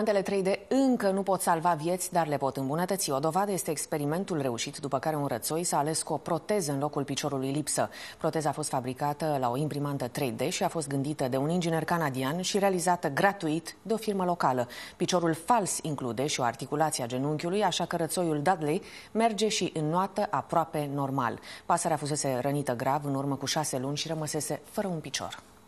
Implantele 3D încă nu pot salva vieți, dar le pot îmbunătăți. O dovadă este experimentul reușit după care un rățoi s-a ales cu o proteză în locul piciorului lipsă. Proteza a fost fabricată la o imprimantă 3D și a fost gândită de un inginer canadian și realizată gratuit de o firmă locală. Piciorul fals include și o articulație a genunchiului, așa că rățoiul Dudley merge și în noată aproape normal. Pasărea fusese rănită grav în urmă cu șase luni și rămăsese fără un picior.